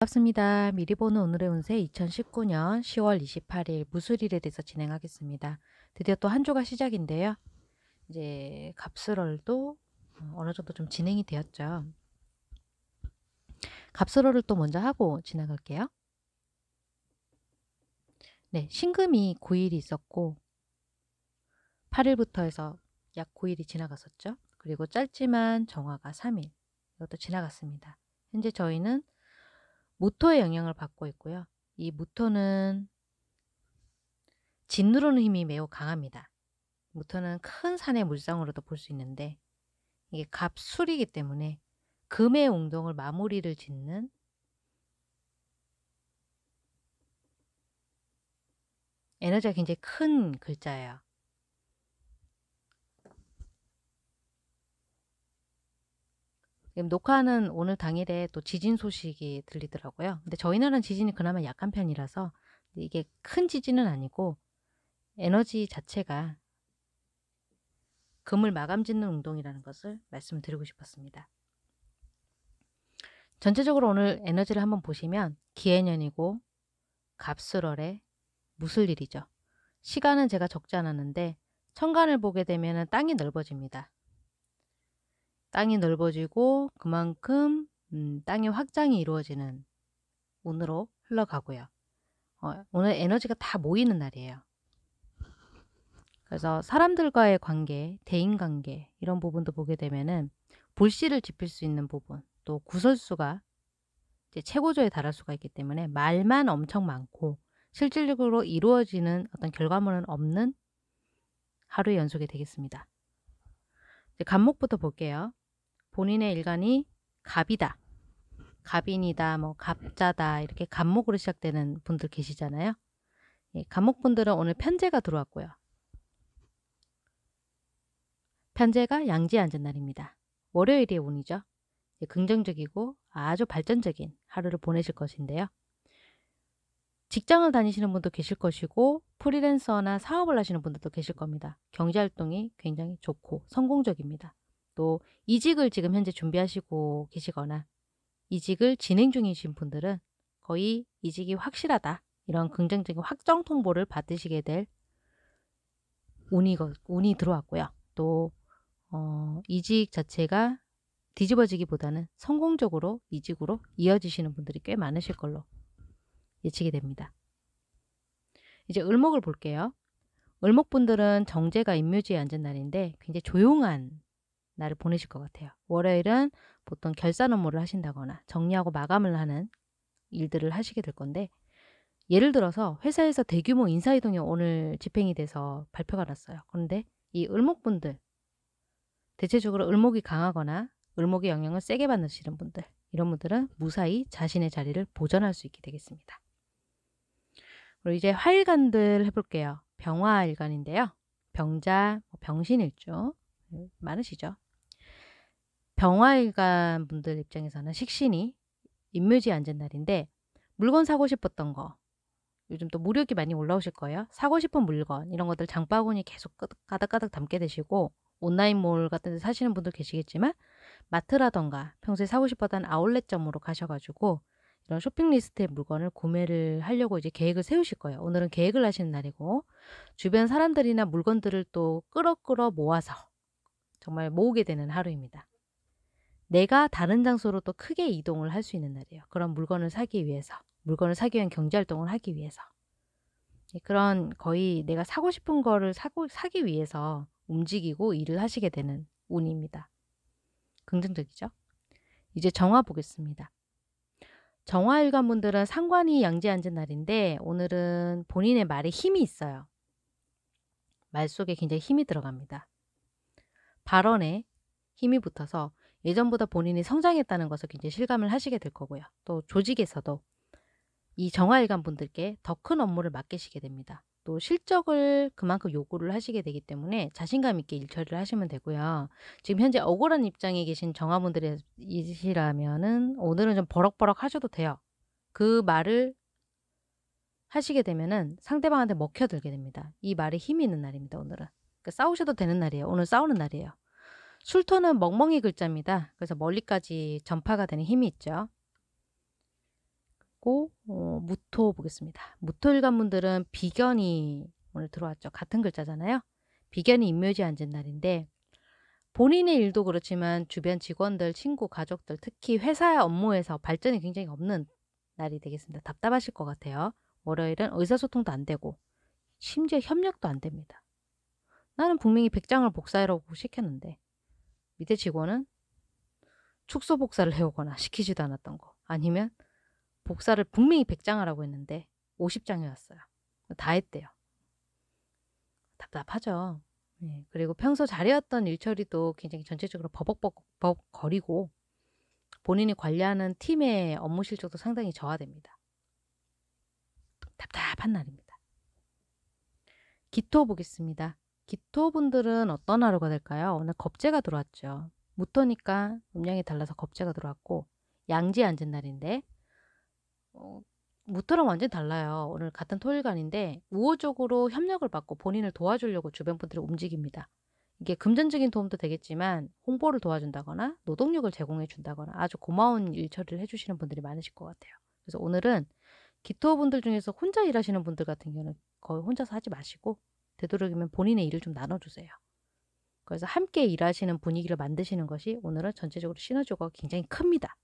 반갑습니다. 미리 보는 오늘의 운세 2019년 10월 28일 무술일에 대해서 진행하겠습니다. 드디어 또 한 주가 시작인데요. 이제 갑스럴도 어, 어느 정도 좀 진행이 되었죠. 갑스럴을 또 먼저 하고 지나갈게요. 네, 신금이 9일이 있었고 8일부터 해서 약 9일이 지나갔었죠. 그리고 짧지만 정화가 3일 이것도 지나갔습니다. 현재 저희는 모토의 영향을 받고 있고요. 이 모토는 짓누르는 힘이 매우 강합니다. 모토는 큰 산의 물상으로도 볼 수 있는데 이게 갑술이기 때문에 금의 운동을 마무리를 짓는 에너지가 굉장히 큰 글자예요. 녹화는 오늘 당일에 또 지진 소식이 들리더라고요. 근데 저희 나라는 지진이 그나마 약한 편이라서 이게 큰 지진은 아니고 에너지 자체가 금을 마감짓는 운동이라는 것을 말씀드리고 싶었습니다. 전체적으로 오늘 에너지를 한번 보시면 기해년이고 갑술월에 무술일이죠. 시간은 제가 적지 않았는데 천간을 보게 되면 땅이 넓어집니다. 땅이 넓어지고 그만큼 음, 땅의 확장이 이루어지는 운으로 흘러가고요. 어, 오늘 에너지가 다 모이는 날이에요. 그래서 사람들과의 관계, 대인관계 이런 부분도 보게 되면은 불씨를 지필 수 있는 부분, 또 구설수가 이제 최고조에 달할 수가 있기 때문에 말만 엄청 많고 실질적으로 이루어지는 어떤 결과물은 없는 하루의 연속이 되겠습니다. 이제 간목부터 볼게요. 본인의 일간이 갑이다. 갑인이다, 뭐 갑자다 이렇게 갑목으로 시작되는 분들 계시잖아요. 예, 갑목분들은 오늘 편제가 들어왔고요. 편제가 양지에 앉은 날입니다. 월요일이 운이죠. 예, 긍정적이고 아주 발전적인 하루를 보내실 것인데요. 직장을 다니시는 분도 계실 것이고 프리랜서나 사업을 하시는 분들도 계실 겁니다. 경제활동이 굉장히 좋고 성공적입니다. 또 이직을 지금 현재 준비하시고 계시거나 이직을 진행 중이신 분들은 거의 이직이 확실하다. 이런 긍정적인 확정 통보를 받으시게 될 운이, 운이 들어왔고요. 또, 어, 이직 자체가 뒤집어지기보다는 성공적으로 이직으로 이어지시는 분들이 꽤 많으실 걸로 예측이 됩니다. 이제 을목을 볼게요. 을목분들은 정제가 임묘지에 앉은 날인데 굉장히 조용한 날을 보내실 것 같아요. 월요일은 보통 결산 업무를 하신다거나 정리하고 마감을 하는 일들을 하시게 될 건데 예를 들어서 회사에서 대규모 인사이동이 오늘 집행이 돼서 발표가 났어요. 그런데 이 을목분들 대체적으로 을목이 강하거나 을목의 영향을 세게 받으시는 분들 이런 분들은 무사히 자신의 자리를 보전할 수 있게 되겠습니다. 그리고 이제 화일간들 해볼게요. 병화일간인데요. 병자, 뭐 병신일주 음, 많으시죠? 병화일관 분들 입장에서는 식신이 임묘지에 앉은 날인데 물건 사고 싶었던 거 요즘 또 무력이 많이 올라오실 거예요. 사고 싶은 물건 이런 것들 장바구니 계속 가득가득 담게 되시고 온라인몰 같은 데 사시는 분들 계시겠지만 마트라던가 평소에 사고 싶었던 아울렛점으로 가셔가지고 이런 쇼핑 리스트에 물건을 구매를 하려고 이제 계획을 세우실 거예요. 오늘은 계획을 하시는 날이고 주변 사람들이나 물건들을 또 끌어끌어 모아서 정말 모으게 되는 하루입니다. 내가 다른 장소로 또 크게 이동을 할 수 있는 날이에요. 그런 물건을 사기 위해서, 물건을 사기 위한 경제활동을 하기 위해서. 예, 그런 거의 내가 사고 싶은 거를 사고, 사기 위해서 움직이고 일을 하시게 되는 운입니다. 긍정적이죠? 이제 정화 보겠습니다. 정화일관분들은 상관이 양지 앉은 날인데 오늘은 본인의 말에 힘이 있어요. 말 속에 굉장히 힘이 들어갑니다. 발언에 힘이 붙어서 예전보다 본인이 성장했다는 것을 굉장히 실감을 하시게 될 거고요. 또 조직에서도 이 정화일관 분들께 더 큰 업무를 맡기시게 됩니다. 또 실적을 그만큼 요구를 하시게 되기 때문에 자신감 있게 일처리를 하시면 되고요. 지금 현재 억울한 입장에 계신 정화분들이시라면은 오늘은 좀 버럭버럭 하셔도 돼요. 그 말을 하시게 되면은 상대방한테 먹혀들게 됩니다. 이 말에 힘이 있는 날입니다. 오늘은 그러니까 싸우셔도 되는 날이에요. 오늘 싸우는 날이에요. 술토는 멍멍이 글자입니다. 그래서 멀리까지 전파가 되는 힘이 있죠. 그리고 어, 무토 보겠습니다. 무토 일관분들은 비견이 오늘 들어왔죠. 같은 글자잖아요. 비견이 임묘지 앉은 날인데 본인의 일도 그렇지만 주변 직원들, 친구, 가족들, 특히 회사 업무에서 발전이 굉장히 없는 날이 되겠습니다. 답답하실 것 같아요. 월요일은 의사소통도 안 되고 심지어 협력도 안 됩니다. 나는 분명히 백장을 복사해라고 시켰는데 밑에 직원은 축소 복사를 해오거나 시키지도 않았던 거 아니면 복사를 분명히 100장 하라고 했는데 50장 이왔어요다 했대요. 답답하죠. 예, 그리고 평소 잘해왔던 일처리도 굉장히 전체적으로 버벅버벅 거리고 본인이 관리하는 팀의 업무 실적도 상당히 저하됩니다. 답답한 날입니다. 기토 보겠습니다. 기토분들은 어떤 하루가 될까요? 오늘 겁재가 들어왔죠. 무토니까 음량이 달라서 겁재가 들어왔고 양지 앉은 날인데 어, 무토랑 완전히 달라요. 오늘 같은 토일간인데 우호적으로 협력을 받고 본인을 도와주려고 주변 분들이 움직입니다. 이게 금전적인 도움도 되겠지만 홍보를 도와준다거나 노동력을 제공해 준다거나 아주 고마운 일처리를 해주시는 분들이 많으실 것 같아요. 그래서 오늘은 기토분들 중에서 혼자 일하시는 분들 같은 경우는 거의 혼자서 하지 마시고 되도록이면 본인의 일을 좀 나눠주세요. 그래서 함께 일하시는 분위기를 만드시는 것이 오늘은 전체적으로 시너지 효과가 굉장히 큽니다.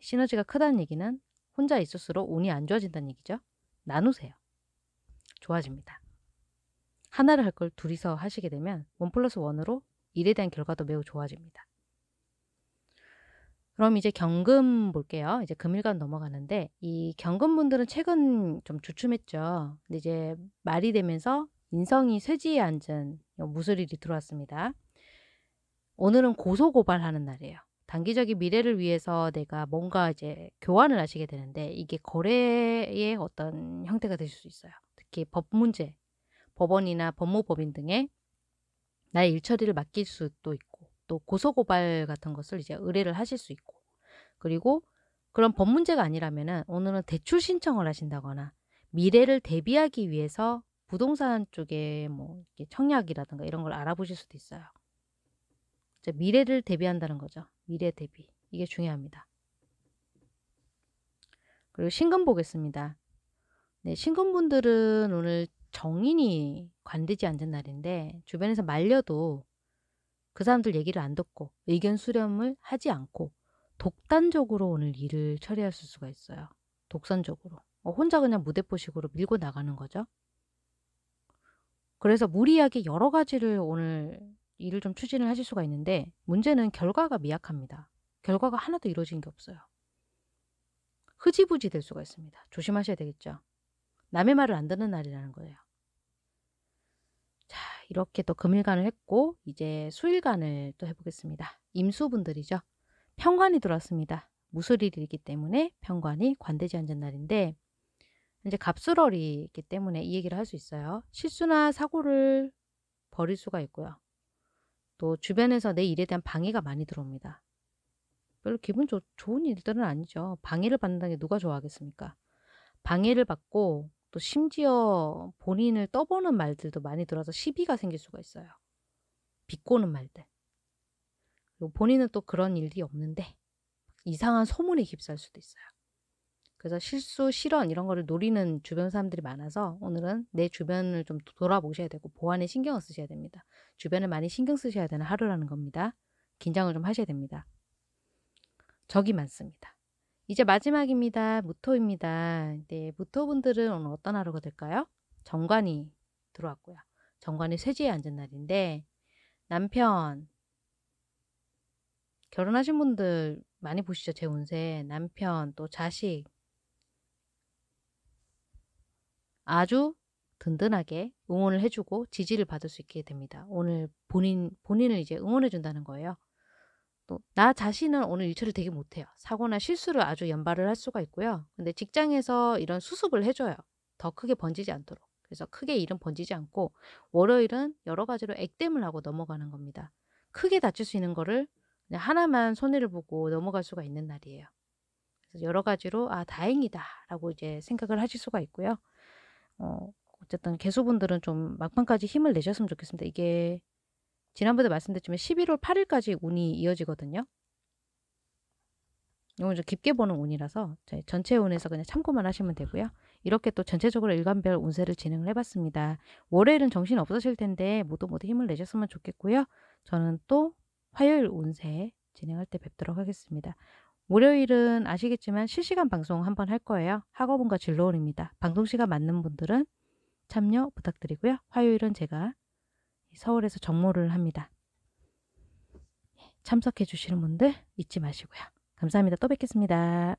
시너지가 크다는 얘기는 혼자 있을수록 운이 안 좋아진다는 얘기죠. 나누세요. 좋아집니다. 하나를 할 걸 둘이서 하시게 되면 원 플러스 원으로 일에 대한 결과도 매우 좋아집니다. 그럼 이제 경금 볼게요. 이제 금일간 넘어가는데 이 경금분들은 최근 좀 주춤했죠. 근데 이제 말이 되면서 인성이 쇠지에 앉은 무술일이 들어왔습니다. 오늘은 고소고발하는 날이에요. 단기적인 미래를 위해서 내가 뭔가 이제 교환을 하시게 되는데 이게 거래의 어떤 형태가 되실 수 있어요. 특히 법 문제, 법원이나 법무법인 등의 나의 일처리를 맡길 수도 있고 또 고소고발 같은 것을 이제 의뢰를 하실 수 있고 그리고 그런 법 문제가 아니라면은 오늘은 대출 신청을 하신다거나 미래를 대비하기 위해서 부동산 쪽에 뭐 청약이라든가 이런 걸 알아보실 수도 있어요. 미래를 대비한다는 거죠. 미래 대비. 이게 중요합니다. 그리고 신금 보겠습니다. 네, 신금분들은 오늘 정인이 관대지 않는 날인데 주변에서 말려도 그 사람들 얘기를 안 듣고 의견 수렴을 하지 않고 독단적으로 오늘 일을 처리할 수가 있어요. 독선적으로. 어, 혼자 그냥 무대포식으로 밀고 나가는 거죠. 그래서 무리하게 여러 가지를 오늘 일을 좀 추진을 하실 수가 있는데 문제는 결과가 미약합니다. 결과가 하나도 이루어진 게 없어요. 흐지부지 될 수가 있습니다. 조심하셔야 되겠죠. 남의 말을 안 듣는 날이라는 거예요. 자, 이렇게 또 금일간을 했고 이제 수일간을 또 해보겠습니다. 임수분들이죠. 평관이 들어왔습니다. 무술일이기 때문에 평관이 관대지 않은 날인데 이제 갑수러리이기 때문에 이 얘기를 할 수 있어요. 실수나 사고를 벌일 수가 있고요. 또 주변에서 내 일에 대한 방해가 많이 들어옵니다. 별로 기분 좋, 좋은 일들은 아니죠. 방해를 받는다는 게 누가 좋아하겠습니까? 방해를 받고 또 심지어 본인을 떠보는 말들도 많이 들어서 시비가 생길 수가 있어요. 비꼬는 말들. 그리고 본인은 또 그런 일이 없는데 이상한 소문에 휩싸일 수도 있어요. 그래서 실수, 실언 이런 거를 노리는 주변 사람들이 많아서 오늘은 내 주변을 좀 돌아보셔야 되고 보완에 신경을 쓰셔야 됩니다. 주변에 많이 신경 쓰셔야 되는 하루라는 겁니다. 긴장을 좀 하셔야 됩니다. 적이 많습니다. 이제 마지막입니다. 무토입니다. 네, 무토분들은 오늘 어떤 하루가 될까요? 정관이 들어왔고요. 정관이 쇠지에 앉은 날인데 남편 결혼하신 분들 많이 보시죠. 제 운세 남편 또 자식 아주 든든하게 응원을 해주고 지지를 받을 수 있게 됩니다. 오늘 본인, 본인을 이제 응원해준다는 거예요. 또, 나 자신은 오늘 일처를 되게 못해요. 사고나 실수를 아주 연발을 할 수가 있고요. 근데 직장에서 이런 수습을 해줘요. 더 크게 번지지 않도록. 그래서 크게 일은 번지지 않고, 월요일은 여러 가지로 액땜을 하고 넘어가는 겁니다. 크게 다칠 수 있는 거를 하나만 손해를 보고 넘어갈 수가 있는 날이에요. 그래서 여러 가지로, 아, 다행이다. 라고 이제 생각을 하실 수가 있고요. 어, 어쨌든 개수분들은 좀 막판까지 힘을 내셨으면 좋겠습니다. 이게 지난번에 말씀드렸지만 11월 8일까지 운이 이어지거든요. 이건 좀 깊게 보는 운이라서 전체 운에서 그냥 참고만 하시면 되고요. 이렇게 또 전체적으로 일간별 운세를 진행을 해봤습니다. 월요일은 정신 없으실 텐데 모두 모두 힘을 내셨으면 좋겠고요. 저는 또 화요일 운세 진행할 때 뵙도록 하겠습니다. 월요일은 아시겠지만 실시간 방송 한번 할 거예요. 학업원과 진로원입니다. 방송 시간 맞는 분들은 참여 부탁드리고요. 화요일은 제가 서울에서 정모를 합니다. 참석해 주시는 분들 잊지 마시고요. 감사합니다. 또 뵙겠습니다.